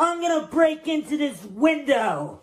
I'm gonna break into this window.